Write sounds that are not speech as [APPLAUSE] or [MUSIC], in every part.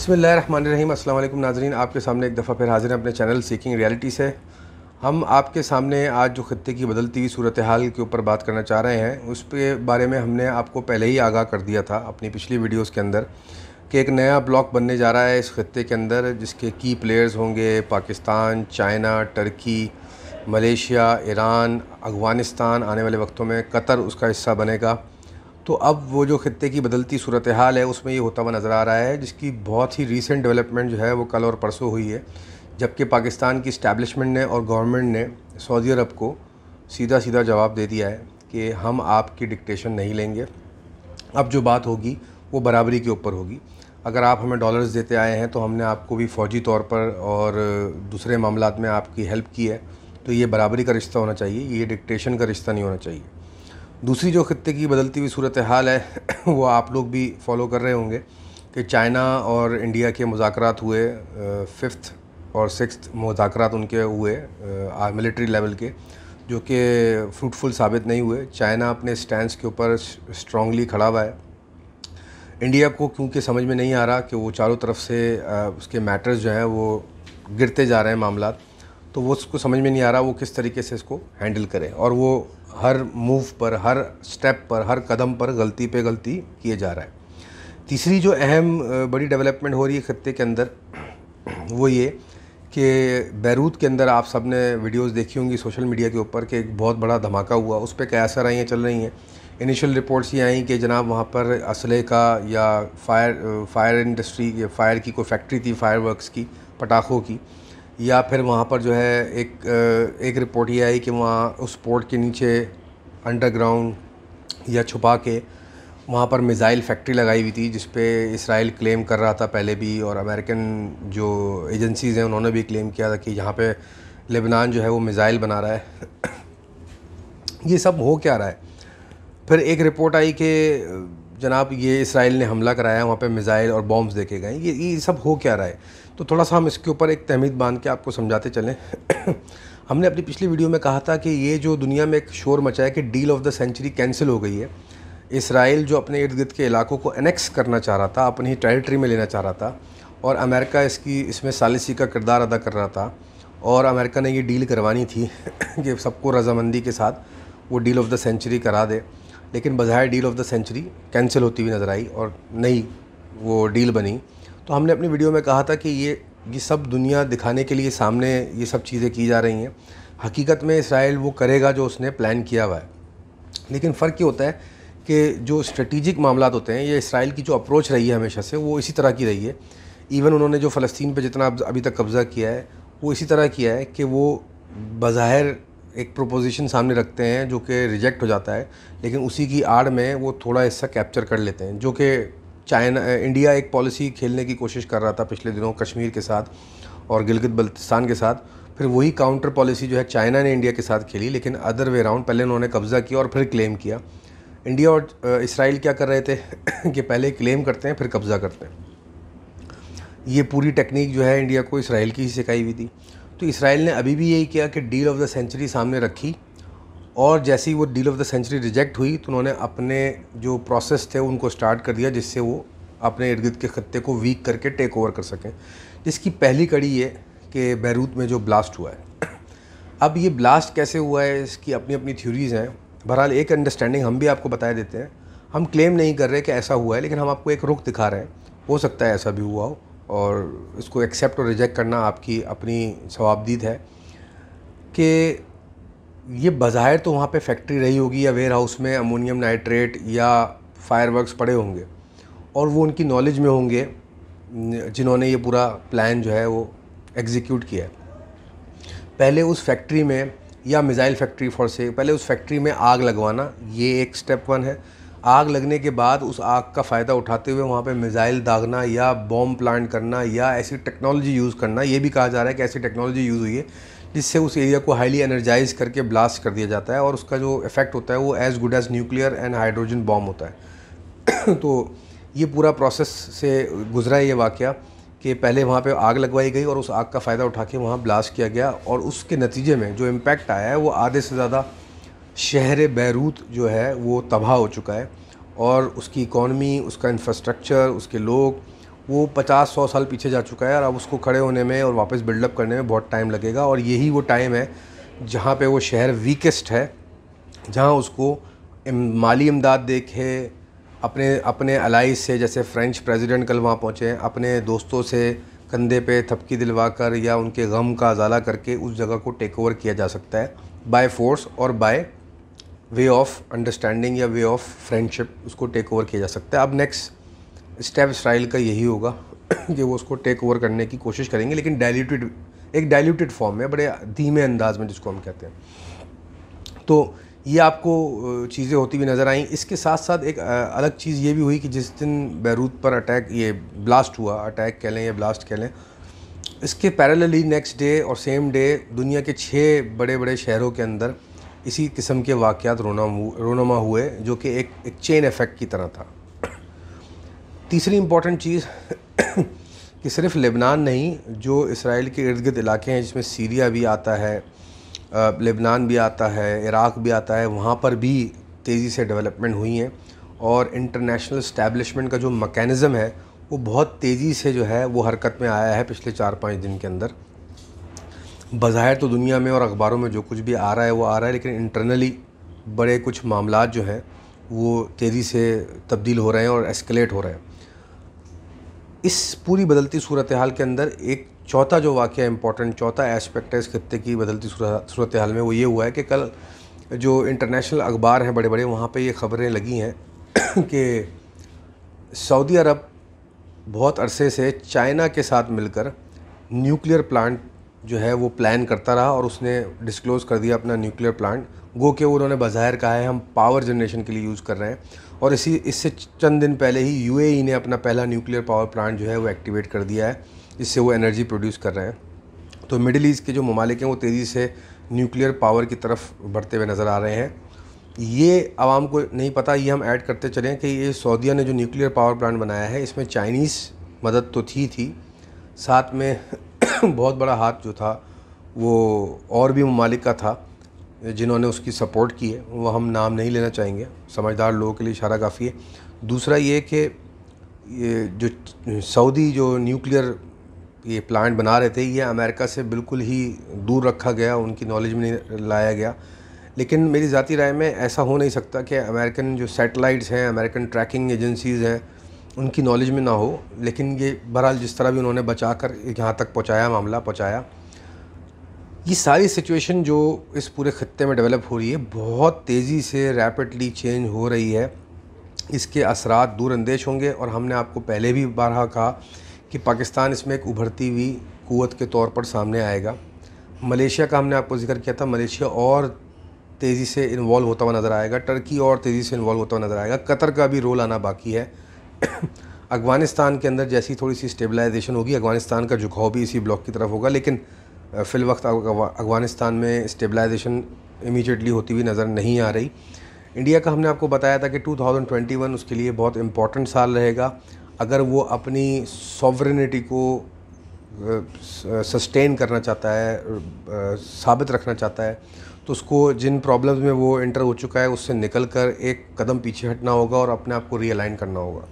बसमिल रहीम नाजरीन आपके सामने एक दफ़ा फिर हाजिर हैं अपने चैनल सीकिंग रियलिटी से हम आपके सामने आज जो ख़त्े की बदलती हुई सूरत हाल के ऊपर बात करना चाह रहे हैं उसके बारे में हमने आपको पहले ही आगाह कर दिया था अपनी पिछली वीडियोज़ के अंदर कि एक नया ब्लॉक बनने जा रहा है इस खत्े के अंदर जिसके की प्लेयर्स होंगे Pakistan China Turkey Malaysia Iran Afghanistan आने वाले वक्तों में कतर उसका हिस्सा बनेगा तो अब वो जो ख़त्े की बदलती सूरत हाल है उसमें ये होता हुआ नज़र आ रहा है जिसकी बहुत ही रीसेंट डेवलपमेंट जो है वो कल और परसों हुई है जबकि पाकिस्तान की इस्टेबलिशमेंट ने और गवर्नमेंट ने सऊदी अरब को सीधा सीधा जवाब दे दिया है कि हम आपकी डिक्टेशन नहीं लेंगे अब जो बात होगी वो बराबरी के ऊपर होगी अगर आप हमें डॉलर्स देते आए हैं तो हमने आपको भी फ़ौजी तौर पर और दूसरे मामला में आपकी हेल्प की है तो ये बराबरी का रिश्ता होना चाहिए ये डिक्टेशन का रिश्ता नहीं होना चाहिए दूसरी जो ख़त्े की बदलती हुई सूरत हाल है [COUGHS] वो आप लोग भी फॉलो कर रहे होंगे कि चाइना और इंडिया के मुजाकर हुए फिफ्थ और सिक्स मुजाकर उनके हुए मिलिट्री लेवल के जो कि फ्रूटफुल साबित नहीं हुए चाइना अपने स्टैंड के ऊपर स्ट्रांगली खड़ा हुआ है इंडिया को क्योंकि समझ में नहीं आ रहा कि वो चारों तरफ से उसके मैटर्स जो हैं वो गिरते जा रहे हैं मामला तो वो उसको समझ में नहीं आ रहा वो किस तरीके से इसको हैंडल करे और वो हर मूव पर हर स्टेप पर हर कदम पर गलती पे गलती किए जा रहा है तीसरी जो अहम बड़ी डेवलपमेंट हो रही है खत्ते के अंदर [CLEARS THROAT] वो ये कि बैरूत के अंदर आप सब ने वीडियोज़ देखी होंगी सोशल मीडिया के ऊपर कि एक बहुत बड़ा धमाका हुआ उस पर क्या असर चल रही हैं इनिशियल रिपोर्ट्स ये आई कि जनाब वहाँ पर असले का या फायर फायर इंडस्ट्री फायर की कोई फैक्ट्री थी फायर वर्कस की पटाखों की या फिर वहाँ पर जो है एक एक रिपोर्ट ये आई कि वहाँ उस पोर्ट के नीचे अंडरग्राउंड या छुपा के वहाँ पर मिज़ाइल फैक्ट्री लगाई हुई थी जिस पे इसराइल क्लेम कर रहा था पहले भी और अमेरिकन जो एजेंसीज़ हैं उन्होंने भी क्लेम किया था कि यहाँ पे लेबनान जो है वो मिज़ाइल बना रहा है ये सब हो क्या रहा है फिर एक रिपोर्ट आई कि जनाब ये इसराइल ने हमला कराया वहाँ पे मिज़ाइल और बॉम्ब्स देखे गए ये ये सब हो क्या रहा है तो थोड़ा सा हम इसके ऊपर एक तहमीद बांध के आपको समझाते चलें [CLEARS THROAT] हमने अपनी पिछली वीडियो में कहा था कि ये जो दुनिया में एक शोर मचा है कि deal of the century cancel हो गई है इसराइल जो अपने इर्द गिर्द के इलाकों को एनेक्स करना चाह रहा था अपनी टेरिटरी में लेना चाह रहा था और अमेरिका इसकी इसमें सालिसी का किरदार अदा कर रहा था और अमेरिका ने ये डील करवानी थी [CLEARS THROAT] कि सबको रजामंदी के साथ वो डील ऑफ़ द सेंचुरी करा दे लेकिन बज़ाय deal of the century cancel होती हुई नज़र आई और नई वो डील बनी तो हमने अपनी वीडियो में कहा था कि ये ये सब दुनिया दिखाने के लिए सामने ये सब चीज़ें की जा रही हैं हकीकत में इसराइल वो करेगा जो उसने प्लान किया हुआ है लेकिन फ़र्क ये होता है कि जो स्ट्रेटिजिक मामला होते हैं ये इसराइल की जो अप्रोच रही है हमेशा से वो इसी तरह की रही है इवन उन्होंने जो फ़लस्तीन पर जितना अभी तक कब्ज़ा किया है वो इसी तरह किया है कि वो बाहर एक प्रोपोजिशन सामने रखते हैं जो कि रिजेक्ट हो जाता है लेकिन उसी की आड़ में वो थोड़ा हिस्सा कैप्चर कर लेते हैं जो कि चाइना इंडिया एक पॉलिसी खेलने की कोशिश कर रहा था पिछले दिनों कश्मीर के साथ और गिलगित बल्तिस्तान के साथ फिर वही काउंटर पॉलिसी जो है चाइना ने इंडिया के साथ खेली लेकिन अदर वे राउंड पहले उन्होंने कब्ज़ा किया और फिर क्लेम किया इंडिया और इसराइल क्या कर रहे थे [COUGHS] कि पहले क्लेम करते हैं फिर कब्ज़ा करते हैं ये पूरी टेक्निक जो है इंडिया को इसराइल की ही सिखाई हुई थी तो इसराइल ने अभी भी यही किया कि डील ऑफ़ द सेंचुरी सामने रखी और जैसे ही वो deal of the century reject हुई तो उन्होंने अपने जो प्रोसेस थे उनको स्टार्ट कर दिया जिससे वो अपने इर्द गिर्द के ख़त्ते को वीक करके टेक ओवर कर सकें जिसकी पहली कड़ी ये कि बैरूत में जो ब्लास्ट हुआ है [CLEARS THROAT] अब ये ब्लास्ट कैसे हुआ है इसकी अपनी अपनी थ्योरीज़ हैं बहरहाल एक अंडरस्टैंडिंग हम भी आपको बताए देते हैं हम क्लेम नहीं कर रहे कि ऐसा हुआ है लेकिन हम आपको एक रुख दिखा रहे हैं हो सकता है ऐसा भी हुआ हो और इसको एक्सेप्ट और रिजेक्ट करना आपकी अपनी स्वाबदीद है कि ये बाहर तो वहाँ पे फैक्ट्री रही होगी या वेयर हाउस में अमोनियम नाइट्रेट या फायरवर्क्स पड़े होंगे और वो उनकी नॉलेज में होंगे जिन्होंने ये पूरा प्लान जो है वो एग्जीक्यूट किया है पहले उस फैक्ट्री में या मिज़ाइल फैक्ट्री फॉर से पहले उस फैक्ट्री में आग लगवाना ये एक स्टेप वन है आग लगने के बाद उस आग का फ़ायदा उठाते हुए वहाँ पे मिज़ाइल दागना या बॉम्ब प्लांट करना या ऐसी टेक्नोलॉजी यूज़ करना ये भी कहा जा रहा है कि ऐसी टेक्नोलॉजी यूज़ हुई है जिससे उस एरिया को हाईली एनर्जाइज करके ब्लास्ट कर दिया जाता है और उसका जो इफ़ेक्ट होता है वो as good as nuclear and hydrogen bomb होता है [CLEARS THROAT] तो ये पूरा प्रोसेस से गुजरा है ये वाक़ कि पहले वहाँ पे आग लगवाई गई और उस आग का फ़ायदा उठा के वहाँ ब्लास्ट किया गया और उसके नतीजे में जो इम्पैक्ट आया है वो आधे से ज़्यादा शहर बैरूत जो है वो तबाह हो चुका है और उसकी इकॉनमी उसका इंफ्रास्ट्रक्चर उसके लोग वो पचास सौ साल पीछे जा चुका है और अब उसको खड़े होने में और वापस बिल्डअप करने में बहुत टाइम लगेगा और यही वो टाइम है जहाँ पे वो शहर वीकेस्ट है जहाँ उसको माली इमदाद देखे अपने अपने अलाइज से जैसे फ्रेंच प्रेसिडेंट कल वहाँ पहुँचे अपने दोस्तों से कंधे पे थपकी दिलवा कर या उनके गम का अजाला करके उस जगह को टेक ओवर किया जा सकता है बाय फोर्स और बाय वे ऑफ अंडरस्टैंडिंग या वे ऑफ फ्रेंडशिप उसको टेक ओवर किया जा सकता है अब नेक्स्ट स्टेप इसराइल का यही होगा [CLEARS THROAT] कि वो उसको टेक ओवर करने की कोशिश करेंगे लेकिन डायल्यूटेड एक डायल्यूटेड फॉर्म है बड़े धीमे अंदाज में जिसको हम कहते हैं तो ये आपको चीज़ें होती हुई नज़र आई इसके साथ साथ एक अलग चीज़ ये भी हुई कि जिस दिन बैरूत पर अटैक ये ब्लास्ट हुआ अटैक कह लें या ब्लास्ट कह लें इसके पैरेलली नेक्स्ट डे और सेम डे दुनिया के छः बड़े बड़े शहरों के अंदर इसी किस्म के वाक़ रोना रोनमा हुए जो कि एक एक चेन इफ़ेक्ट की तरह था तीसरी इम्पॉटेंट चीज़ कि सिर्फ लेबनान नहीं जो इसराइल के इर्द गिर्द इलाके हैं जिसमें सीरिया भी आता है लेबनान भी आता है इराक़ भी आता है वहाँ पर भी तेज़ी से डेवलपमेंट हुई हैं और इंटरनेशनल इस्टेबलिशमेंट का जो मकैनिज़म है वो बहुत तेज़ी से जो है वो हरकत में आया है पिछले चार पाँच दिन के अंदर बाहिर तो दुनिया में और अखबारों में जो कुछ भी आ रहा है वो आ रहा है लेकिन इंटरनली बड़े कुछ मामला जो हैं वो तेज़ी से तब्दील हो रहे हैं और एस्केलेट हो रहे हैं इस पूरी बदलती सूरत हाल के अंदर एक चौथा जो वाक़ इम्पॉर्टेंट चौथा एस्पेक्ट है इस खत्े की बदलती सूरत हाल में वो ये हुआ है कि कल जो इंटरनेशनल अखबार हैं बड़े बड़े वहाँ पे ये ख़बरें लगी हैं [COUGHS] कि सऊदी अरब बहुत अरसे से चाइना के साथ मिलकर न्यूक्लियर प्लांट जो है वो प्लान करता रहा और उसने डिस्क्लोज़ कर दिया अपना न्यूक्लियर प्लांट गो के उन्होंने बाहर कहा है हम पावर जनरेशन के लिए यूज़ कर रहे हैं और इसी इससे चंद दिन पहले ही यू ने अपना पहला न्यूक्लियर पावर प्लांट जो है वो एक्टिवेट कर दिया है इससे वो एनर्जी प्रोड्यूस कर रहे हैं तो मिडिल ईस्ट के जो ममालिक हैं वो तेज़ी से न्यूक्लियर पावर की तरफ बढ़ते हुए नज़र आ रहे हैं ये आवाम को नहीं पता ये हम ऐड करते चलें कि ये सऊदीया ने जो न्यूक्लियर पावर प्लांट बनाया है इसमें चाइनीज़ मदद तो थी थी साथ में [COUGHS] बहुत बड़ा हाथ जो था वो और भी ममालिक का था जिन्होंने उसकी सपोर्ट की है वो हम नाम नहीं लेना चाहेंगे समझदार लोगों के लिए इशारा काफ़ी है दूसरा ये कि ये जो सऊदी जो न्यूक्लियर ये प्लांट बना रहे थे ये अमेरिका से बिल्कुल ही दूर रखा गया उनकी नॉलेज में नहीं लाया गया लेकिन मेरी ज़ाती राय में ऐसा हो नहीं सकता कि अमेरिकन जो सेटेलाइट्स हैं अमेरिकन ट्रैकिंग एजेंसीज़ हैं उनकी नॉलेज में ना हो लेकिन ये बहरहाल जिस तरह भी उन्होंने बचा कर यहाँ तक पहुँचाया मामला पहुँचाया ये सारी सिचुएशन जो इस पूरे ख़त्े में डेवलप हो रही है बहुत तेज़ी से रैपिडली चेंज हो रही है इसके असरा दूरंदेश होंगे और हमने आपको पहले भी बारहा कहा कि पाकिस्तान इसमें एक उभरती हुई कुत के तौर पर सामने आएगा मलेशिया का हमने आपको जिक्र किया था मलेशिया और तेज़ी से इन्वॉल्व होता हुआ नज़र आएगा टर्की और तेज़ी से इन्वॉल्व होता हुआ नज़र आएगा कतर का भी रोल आना बाकी है [COUGHS] अफगानिस्तान के अंदर जैसी थोड़ी सी स्टेबलाइजेशन होगी अफगानिस्तान का झुकाव भी इसी ब्लॉक की तरफ होगा लेकिन फ़िल वक्त अफगानिस्तान में स्टेबलाइजेशन इमीजिएटली होती हुई नज़र नहीं आ रही इंडिया का हमने आपको बताया था कि 2021 उसके लिए बहुत इम्पॉर्टेंट साल रहेगा अगर वो अपनी सॉवरेनिटी को सस्टेन करना चाहता है साबित रखना चाहता है तो उसको जिन प्रॉब्लम्स में वो इंटर हो चुका है उससे निकल कर एक कदम पीछे हटना होगा और अपने आप को रियलाइन करना होगा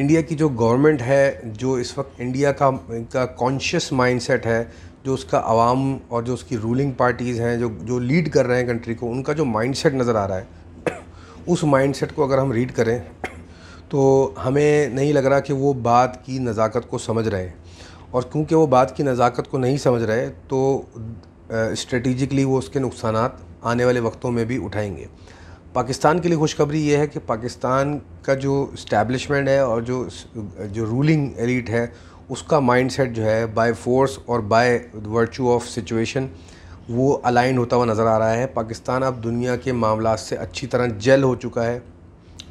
इंडिया की जो गवर्नमेंट है जो इस वक्त इंडिया का का कॉन्शियस माइंडसेट है जो उसका आवाम और जो उसकी रूलिंग पार्टीज़ हैं जो जो लीड कर रहे हैं कंट्री को उनका जो माइंडसेट नज़र आ रहा है [COUGHS] उस माइंडसेट को अगर हम रीड करें [COUGHS] तो हमें नहीं लग रहा कि वो बात की नज़ाकत को समझ रहे हैं और क्योंकि वो बात की नज़ाकत को नहीं समझ रहे तो स्ट्रेटिजिकली वो उसके नुकसान आने वाले वक्तों में भी उठाएंगे पाकिस्तान के लिए खुशखबरी ये है कि पाकिस्तान का जो इस्टेब्लिशमेंट है और जो जो रूलिंग एलिट है उसका माइंडसेट जो है बाय फोर्स और बाय वर्चू ऑफ सिचुएशन वो अलाइन होता हुआ नज़र आ रहा है पाकिस्तान अब दुनिया के मामला से अच्छी तरह जेल हो चुका है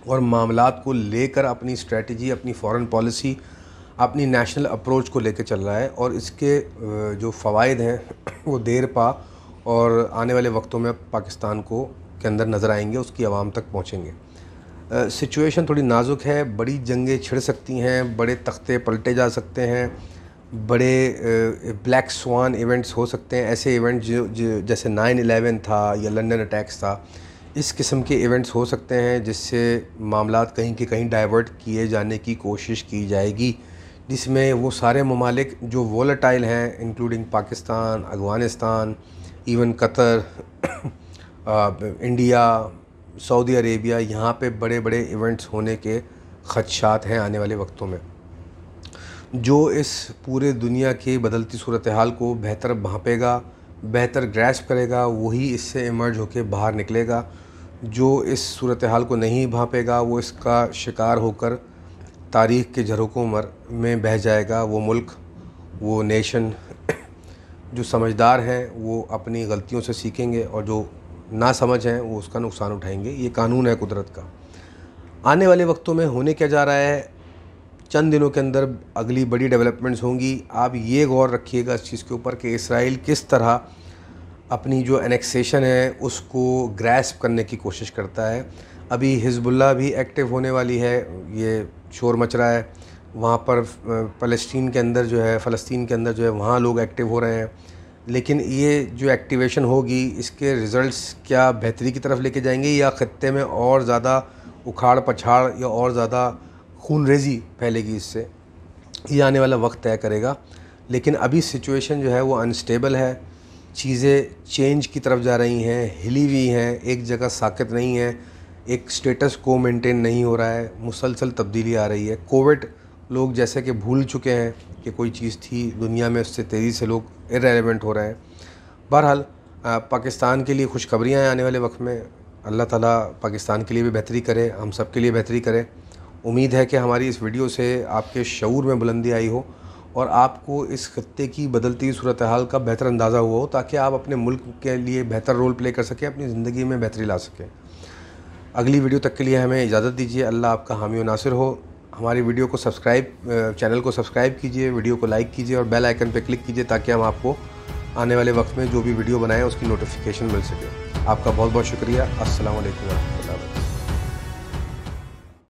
और मामला को लेकर अपनी स्ट्रेटजी अपनी फॉरेन पॉलिसी अपनी नेशनल अप्रोच को लेकर चल रहा है और इसके जो फ़वाद हैं [COUGHS] वो देर पा और आने वाले वक्तों में पाकिस्तान को के अंदर नज़र आएंगे उसकी आवाम तक पहुँचेंगे सिचुएशन थोड़ी नाजुक है बड़ी जंगें छिड़ सकती हैं बड़े तख्ते पलटे जा सकते हैं बड़े ब्लैक स्वान इवेंट्स हो सकते हैं ऐसे इवेंट जो, जो जैसे नाइन एलेवन था या लंदन अटैक्स था इस किस्म के इवेंट्स हो सकते हैं जिससे मामला कहीं के कहीं डाइवर्ट किए जाने की कोशिश की जाएगी जिसमें वो सारे ममालिक जो वॉलेटाइल हैं including Pakistan Afghanistan even Qatar [COUGHS] India Saudi Arabia यहाँ पे बड़े बड़े इवेंट्स होने के खदशात हैं आने वाले वक्तों में जो इस पूरे दुनिया की बदलती सूरत हाल को बेहतर भाँपेगा बेहतर ग्रैस करेगा वही इससे इमर्ज होकर बाहर निकलेगा जो इस सूरत हाल को नहीं भाँपेगा वो इसका शिकार होकर तारीख़ के मर में बह जाएगा वो मुल्क वो नेशन जो समझदार हैं वो अपनी गलतियों से सीखेंगे और जो ना समझ हैं वो उसका नुकसान उठाएंगे ये कानून है कुदरत का आने वाले वक्तों में होने क्या जा रहा है चंद दिनों के अंदर अगली बड़ी डेवलपमेंट्स होंगी आप ये गौर रखिएगा इस चीज़ के ऊपर कि इसराइल किस तरह अपनी जो एनेक्सेशन है उसको ग्रैस्प करने की कोशिश करता है अभी हिजबुल्ला भी एक्टिव होने वाली है ये शोर मच रहा है वहाँ पर फ़लस्तीन के अंदर जो है फ़लस्तीन के अंदर जो है वहाँ लोग एक्टिव हो रहे हैं लेकिन ये जो एक्टिवेशन होगी इसके रिज़ल्ट्स क्या बेहतरी की तरफ लेके जाएंगे या ख़त्े में और ज़्यादा उखाड़ पछाड़ या और ज़्यादा खून रेजी फैलेगी इससे ये आने वाला वक्त तय करेगा लेकिन अभी सिचुएशन जो है वो अनस्टेबल है चीज़ें चेंज की तरफ जा रही हैं हिली हुई हैं एक जगह साकत नहीं है एक स्टेटस को मेंटेन नहीं हो रहा है मुसलसल तब्दीली आ रही है कोविड लोग जैसे कि भूल चुके हैं कि कोई चीज़ थी दुनिया में उससे तेज़ी से लोग इरेलीवेंट हो रहे हैं बहरहाल पाकिस्तान के लिए खुशखबरियाँ आने वाले वक्त में अल्लाह ताला पाकिस्तान के लिए भी बेहतरी करे हम सब के लिए बेहतरी करे उम्मीद है कि हमारी इस वीडियो से आपके शूर में बुलंदी आई हो और आपको इस खत्े की बदलती हुई सूरत हाल का बेहतर अंदाज़ा हुआ हो ताकि आप अपने मुल्क के लिए बेहतर रोल प्ले कर सकें अपनी ज़िंदगी में बेहतरी ला सकें अगली वीडियो तक के लिए हमें इजाज़त दीजिए अल्लाह आपका हामी नासिर हो हमारी वीडियो को सब्सक्राइब चैनल को सब्सक्राइब कीजिए वीडियो को लाइक कीजिए और बेल आइकन पर क्लिक कीजिए ताकि हम आपको आने वाले वक्त में जो भी वीडियो बनाएं उसकी नोटिफिकेशन मिल सके आपका बहुत बहुत शुक्रिया असल